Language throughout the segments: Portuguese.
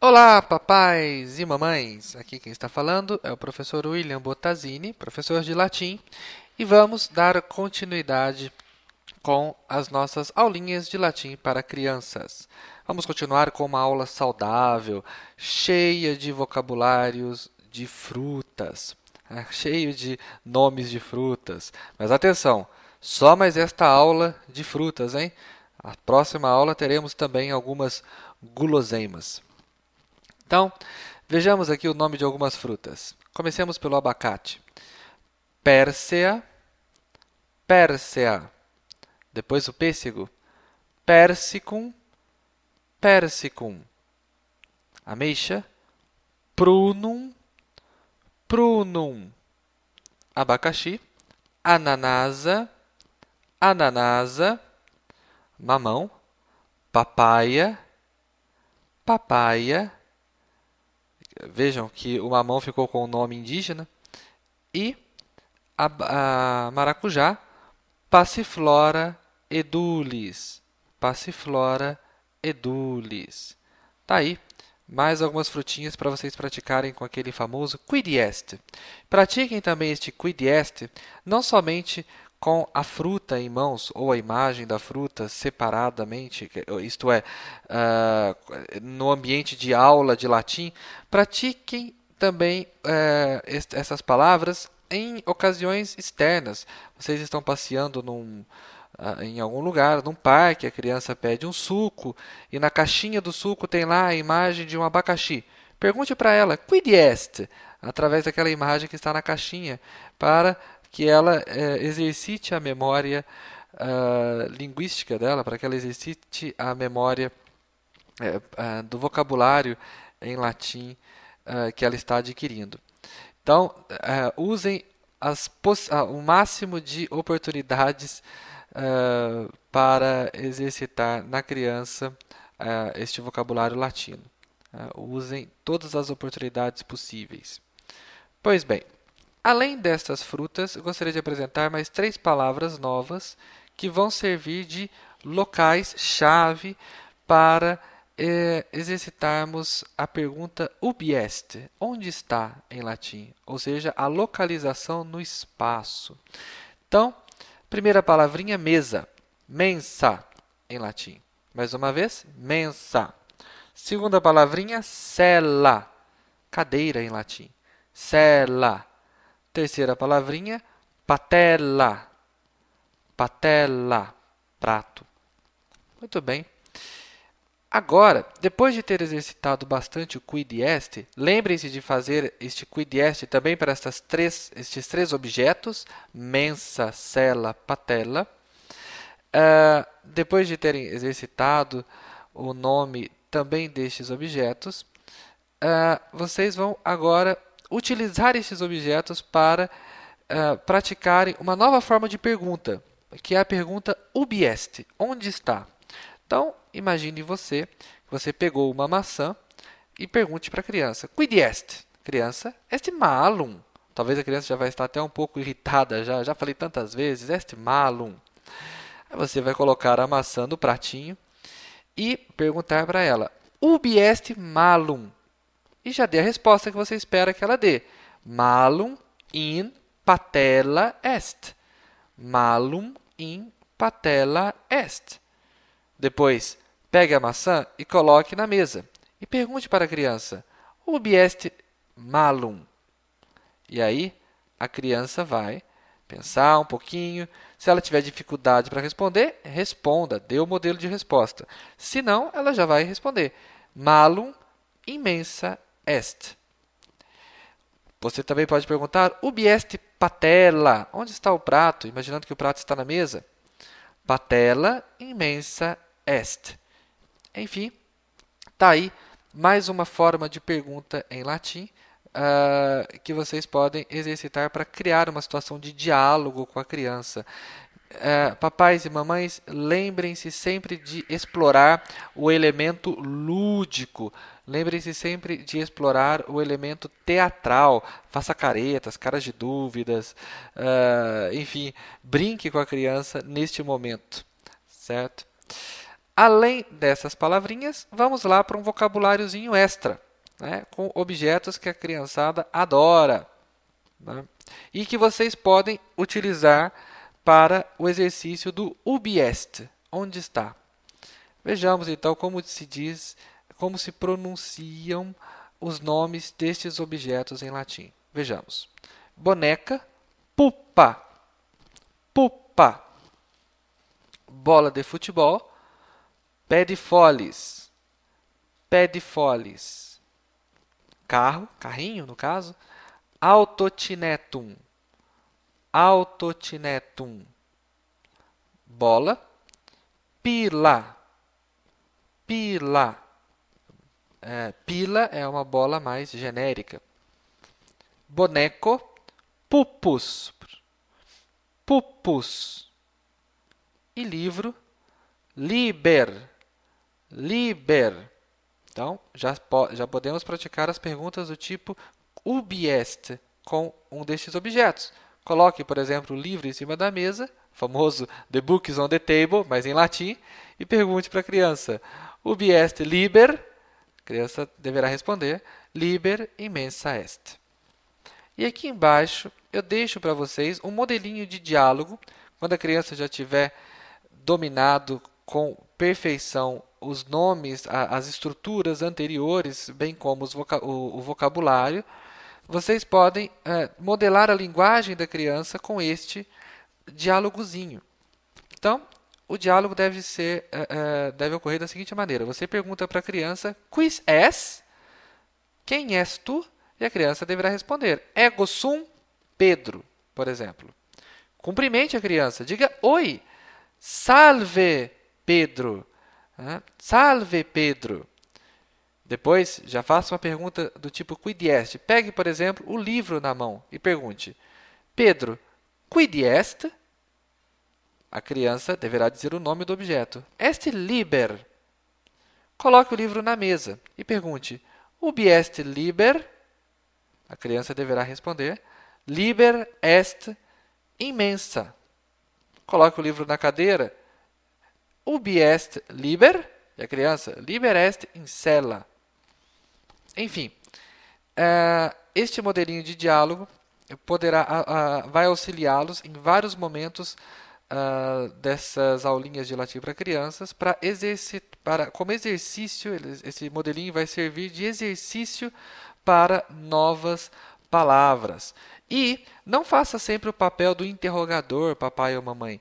Olá, papais e mamães! Aqui quem está falando é o professor William Bottazini, professor de latim, e vamos dar continuidade com as nossas aulinhas de latim para crianças. Vamos continuar com uma aula saudável, cheia de vocabulários de frutas, né? cheio de nomes de frutas. Mas atenção, só mais esta aula de frutas, hein? A próxima aula teremos também algumas guloseimas. Então, vejamos aqui o nome de algumas frutas. Comecemos pelo abacate. Pérsea, pérsea. Depois o pêssego. Persicum, persicum. Ameixa, prunum, prunum. Abacaxi, ananasa, ananasa. Mamão, papaya, papaya vejam que o mamão ficou com o nome indígena e a, a maracujá Passiflora edulis. Passiflora edulis. Tá aí mais algumas frutinhas para vocês praticarem com aquele famoso quid est. Pratiquem também este quid est não somente com a fruta em mãos ou a imagem da fruta separadamente, isto é, uh, no ambiente de aula de latim, pratiquem também uh, essas palavras em ocasiões externas. Vocês estão passeando num, uh, em algum lugar, num parque, a criança pede um suco e na caixinha do suco tem lá a imagem de um abacaxi. Pergunte para ela, quid est? Através daquela imagem que está na caixinha, para que ela é, exercite a memória uh, linguística dela, para que ela exercite a memória uh, do vocabulário em latim uh, que ela está adquirindo. Então, é, usem o máximo de oportunidades para exercitar na criança este vocabulário latino. usem todas as oportunidades possíveis. Pois bem, Além destas frutas, gostaria de apresentar mais três palavras novas que vão servir de locais-chave para é, exercitarmos a pergunta ubi est, onde está em latim, ou seja, a localização no espaço. Então, primeira palavrinha, mesa, mensa em latim. Mais uma vez, mensa. Segunda palavrinha, cela, cadeira em latim. Cela. Terceira palavrinha, patela. Patela, prato. Muito bem. Agora, depois de ter exercitado bastante o quid est, lembrem-se de fazer este quid est também para estas três, estes três objetos, mensa, cela, patela. Uh, ah, depois de terem exercitado o nome também destes objetos, uh, vocês vão agora utilizar esses objetos para uh, praticarem uma nova forma de pergunta, que é a pergunta ubi est, onde está? Então, imagine você, você pegou uma maçã e pergunte para a criança, quid est? Criança, este malum. Talvez a criança já vai estar até um pouco irritada, já, já falei tantas vezes, este malum. Aí você vai colocar a maçã no pratinho e perguntar para ela, ubi est malum? e já dê a resposta que você espera que ela dê. Malum in patella est. Malum in patella est. Depois, pegue a maçã e coloque na mesa. E pergunte para a criança: Ubi est malum? E aí, a criança vai pensar um pouquinho. Se ela tiver dificuldade para responder, responda, dê o modelo de resposta. Se não, ela já vai responder: malum imensa est. Você também pode perguntar: ubi est patela? Onde está o prato? Imaginando que o prato está na mesa. Patela imensa est. Enfim, está aí mais uma forma de pergunta em latim uh, que vocês podem exercitar para criar uma situação de diálogo com a criança. Uh, papais e mamães, lembrem-se sempre de explorar o elemento lúdico. Lembrem-se sempre de explorar o elemento teatral. Faça caretas, caras de dúvidas, uh, enfim, brinque com a criança neste momento, certo? Além dessas palavrinhas, vamos lá para um vocabuláriozinho extra, né, com objetos que a criançada adora né, e que vocês podem utilizar para o exercício do ubiest, onde está. Vejamos então como se diz, como se pronunciam os nomes destes objetos em latim. Vejamos. Boneca, pupa, pupa. Bola de futebol, pé de pé de Carro, carrinho no caso, autotinetum, autotinetum, bola, pila, pila. É, pila é uma bola mais genérica. Boneco, pupus, pupus. E livro, liber, liber. Então, já, já podemos praticar as perguntas do tipo ubi est com um destes objetos. Coloque, por exemplo, o livro em cima da mesa, famoso The Book is on the Table, mas em latim, e pergunte para a criança: Ubi est liber? A criança deverá responder: Liber immensa est. E aqui embaixo eu deixo para vocês um modelinho de diálogo, quando a criança já tiver dominado com perfeição os nomes, as estruturas anteriores, bem como voca o, o vocabulário vocês podem é, modelar a linguagem da criança com este diálogozinho. Então, o diálogo deve ser é, deve ocorrer da seguinte maneira: você pergunta para a criança "Quis és?" Quem és tu? E a criança deverá responder: Ego sum Pedro, por exemplo. Cumprimente a criança, diga oi. Salve Pedro. Né? Salve Pedro. Depois, já faça uma pergunta do tipo quid est. Pegue, por exemplo, o livro na mão e pergunte: Pedro, quid est? A criança deverá dizer o nome do objeto. Est liber. Coloque o livro na mesa e pergunte: Ubi est liber? A criança deverá responder: Liber est imensa. Coloque o livro na cadeira. Ubi est liber? E a criança: Liber est in cella. Enfim, uh, este modelinho de diálogo poderá, uh, vai auxiliá-los em vários momentos uh, dessas aulinhas de latim para crianças para para como exercício, esse modelinho vai servir de exercício para novas palavras. E não faça sempre o papel do interrogador, papai ou mamãe.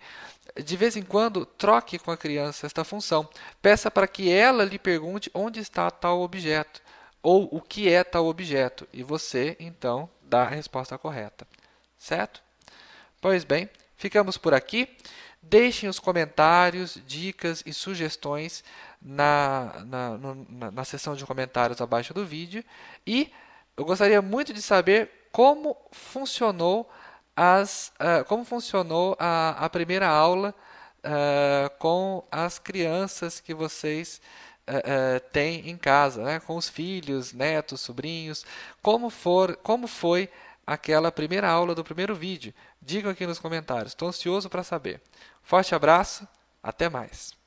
De vez em quando, troque com a criança esta função. Peça para que ela lhe pergunte onde está tal objeto ou o que é tal objeto, e você então dá a resposta correta, certo? Pois bem, ficamos por aqui. Deixem os comentários, dicas e sugestões na, na, no, na, na seção de comentários abaixo do vídeo. E eu gostaria muito de saber como funcionou, as, uh, como funcionou a, a primeira aula uh, com as crianças que vocês uh, tem em casa, né? com os filhos, netos, sobrinhos, como, for, como foi aquela primeira aula do primeiro vídeo. Diga aqui nos comentários, estou ansioso para saber. Forte abraço, até mais!